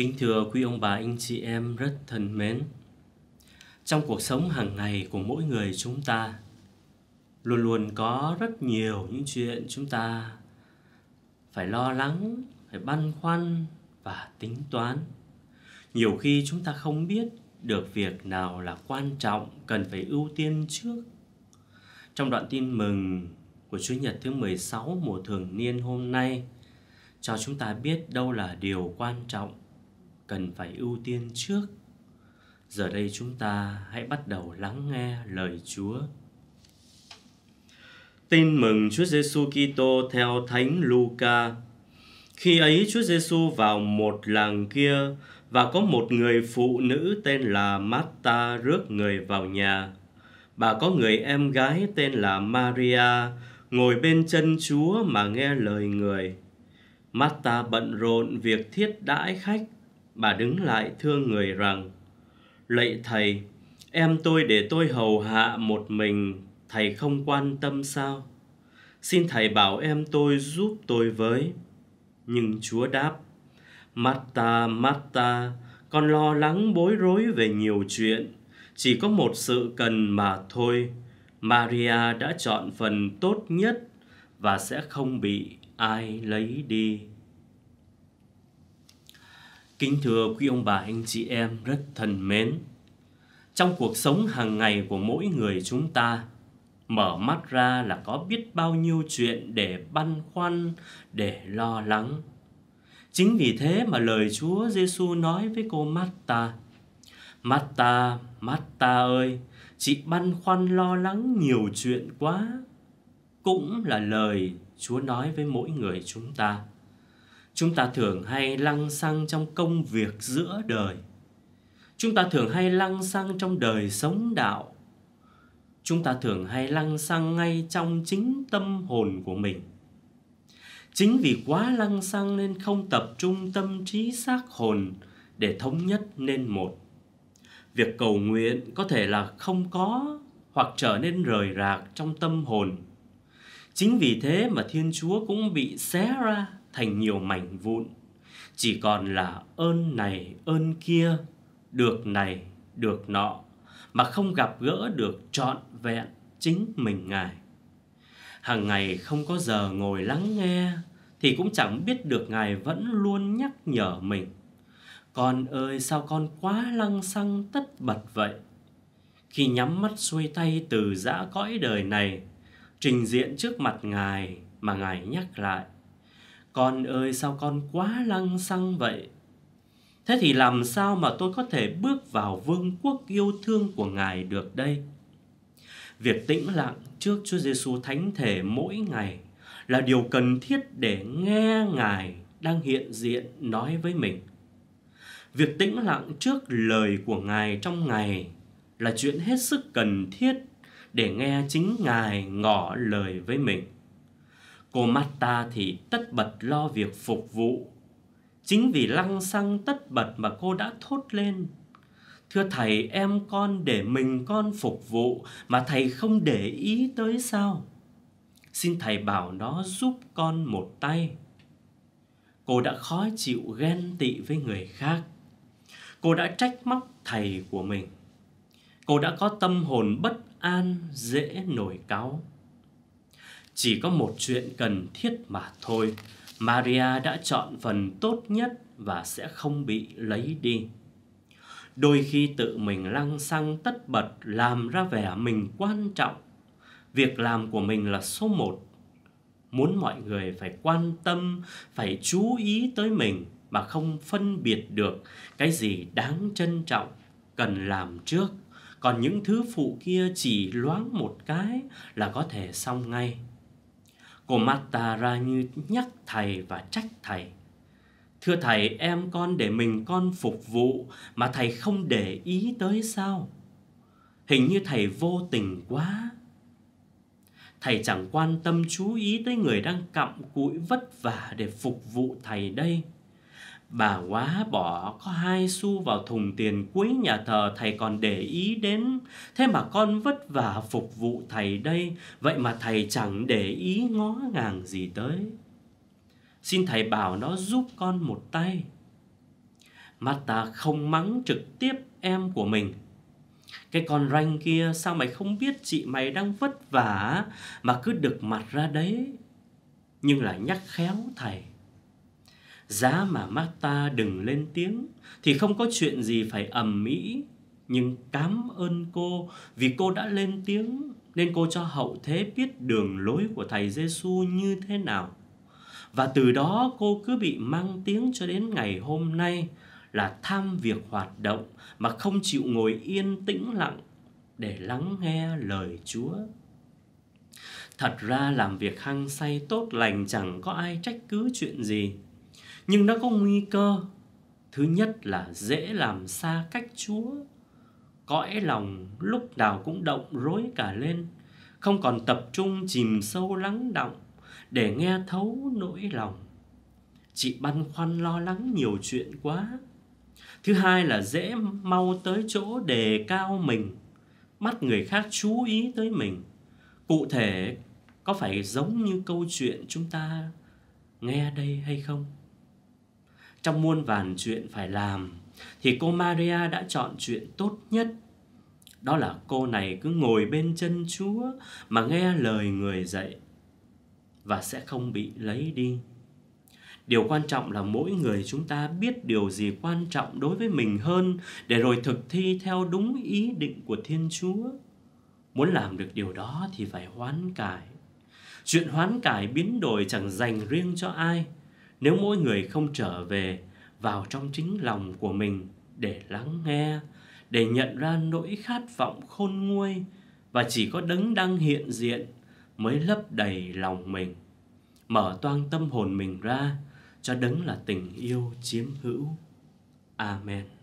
Kính thưa quý ông bà anh chị em rất thân mến. Trong cuộc sống hàng ngày của mỗi người chúng ta luôn luôn có rất nhiều những chuyện chúng ta phải lo lắng, phải băn khoăn và tính toán. Nhiều khi chúng ta không biết được việc nào là quan trọng cần phải ưu tiên trước. Trong đoạn tin mừng của Chúa Nhật thứ 16 mùa thường niên hôm nay cho chúng ta biết đâu là điều quan trọng cần phải ưu tiên trước giờ đây chúng ta hãy bắt đầu lắng nghe lời Chúa. Tin mừng Chúa Giêsu Kitô theo Thánh Luca. Khi ấy Chúa Giêsu vào một làng kia và có một người phụ nữ tên là Marta rước người vào nhà. Bà có người em gái tên là Maria ngồi bên chân Chúa mà nghe lời người. Marta bận rộn việc thiết đãi khách bà đứng lại thương người rằng lạy thầy em tôi để tôi hầu hạ một mình thầy không quan tâm sao xin thầy bảo em tôi giúp tôi với nhưng chúa đáp mắt ta mắt ta con lo lắng bối rối về nhiều chuyện chỉ có một sự cần mà thôi maria đã chọn phần tốt nhất và sẽ không bị ai lấy đi Kính thưa quý ông bà anh chị em rất thân mến. Trong cuộc sống hàng ngày của mỗi người chúng ta, mở mắt ra là có biết bao nhiêu chuyện để băn khoăn, để lo lắng. Chính vì thế mà lời Chúa Giêsu nói với cô Marta, Marta, Marta ơi, chị băn khoăn lo lắng nhiều chuyện quá. Cũng là lời Chúa nói với mỗi người chúng ta chúng ta thường hay lăng xăng trong công việc giữa đời chúng ta thường hay lăng xăng trong đời sống đạo chúng ta thường hay lăng xăng ngay trong chính tâm hồn của mình chính vì quá lăng xăng nên không tập trung tâm trí xác hồn để thống nhất nên một việc cầu nguyện có thể là không có hoặc trở nên rời rạc trong tâm hồn chính vì thế mà thiên chúa cũng bị xé ra thành nhiều mảnh vụn chỉ còn là ơn này ơn kia được này được nọ mà không gặp gỡ được trọn vẹn chính mình ngài hàng ngày không có giờ ngồi lắng nghe thì cũng chẳng biết được ngài vẫn luôn nhắc nhở mình con ơi sao con quá lăng xăng tất bật vậy khi nhắm mắt xuôi tay từ dã cõi đời này trình diện trước mặt ngài mà ngài nhắc lại con ơi sao con quá lăng xăng vậy? Thế thì làm sao mà tôi có thể bước vào vương quốc yêu thương của Ngài được đây? Việc tĩnh lặng trước Chúa Giêsu thánh thể mỗi ngày là điều cần thiết để nghe Ngài đang hiện diện nói với mình. Việc tĩnh lặng trước lời của Ngài trong ngày là chuyện hết sức cần thiết để nghe chính Ngài ngỏ lời với mình. Cô Mata thì tất bật lo việc phục vụ. Chính vì lăng xăng tất bật mà cô đã thốt lên. Thưa thầy, em con để mình con phục vụ mà thầy không để ý tới sao? Xin thầy bảo nó giúp con một tay. Cô đã khó chịu ghen tị với người khác. Cô đã trách móc thầy của mình. Cô đã có tâm hồn bất an, dễ nổi cáu. Chỉ có một chuyện cần thiết mà thôi. Maria đã chọn phần tốt nhất và sẽ không bị lấy đi. Đôi khi tự mình lăng xăng tất bật làm ra vẻ mình quan trọng. Việc làm của mình là số một. Muốn mọi người phải quan tâm, phải chú ý tới mình mà không phân biệt được cái gì đáng trân trọng cần làm trước còn những thứ phụ kia chỉ loáng một cái là có thể xong ngay Cô Mata ra như nhắc thầy và trách thầy. Thưa thầy, em con để mình con phục vụ mà thầy không để ý tới sao? Hình như thầy vô tình quá. Thầy chẳng quan tâm chú ý tới người đang cặm cụi vất vả để phục vụ thầy đây. Bà quá bỏ có hai xu vào thùng tiền cuối nhà thờ thầy còn để ý đến Thế mà con vất vả phục vụ thầy đây Vậy mà thầy chẳng để ý ngó ngàng gì tới Xin thầy bảo nó giúp con một tay Marta không mắng trực tiếp em của mình Cái con ranh kia sao mày không biết chị mày đang vất vả Mà cứ đực mặt ra đấy Nhưng lại nhắc khéo thầy Giá mà Marta đừng lên tiếng Thì không có chuyện gì phải ầm mỹ Nhưng cám ơn cô Vì cô đã lên tiếng Nên cô cho hậu thế biết đường lối của Thầy Giêsu như thế nào Và từ đó cô cứ bị mang tiếng cho đến ngày hôm nay Là tham việc hoạt động Mà không chịu ngồi yên tĩnh lặng Để lắng nghe lời Chúa Thật ra làm việc hăng say tốt lành chẳng có ai trách cứ chuyện gì nhưng nó có nguy cơ thứ nhất là dễ làm xa cách chúa cõi lòng lúc nào cũng động rối cả lên không còn tập trung chìm sâu lắng động để nghe thấu nỗi lòng chị băn khoăn lo lắng nhiều chuyện quá thứ hai là dễ mau tới chỗ đề cao mình mắt người khác chú ý tới mình cụ thể có phải giống như câu chuyện chúng ta nghe đây hay không trong muôn vàn chuyện phải làm thì cô Maria đã chọn chuyện tốt nhất. Đó là cô này cứ ngồi bên chân Chúa mà nghe lời người dạy và sẽ không bị lấy đi. Điều quan trọng là mỗi người chúng ta biết điều gì quan trọng đối với mình hơn để rồi thực thi theo đúng ý định của Thiên Chúa. Muốn làm được điều đó thì phải hoán cải. Chuyện hoán cải biến đổi chẳng dành riêng cho ai – nếu mỗi người không trở về vào trong chính lòng của mình để lắng nghe, để nhận ra nỗi khát vọng khôn nguôi và chỉ có đấng đang hiện diện mới lấp đầy lòng mình, mở toang tâm hồn mình ra cho đấng là tình yêu chiếm hữu. Amen.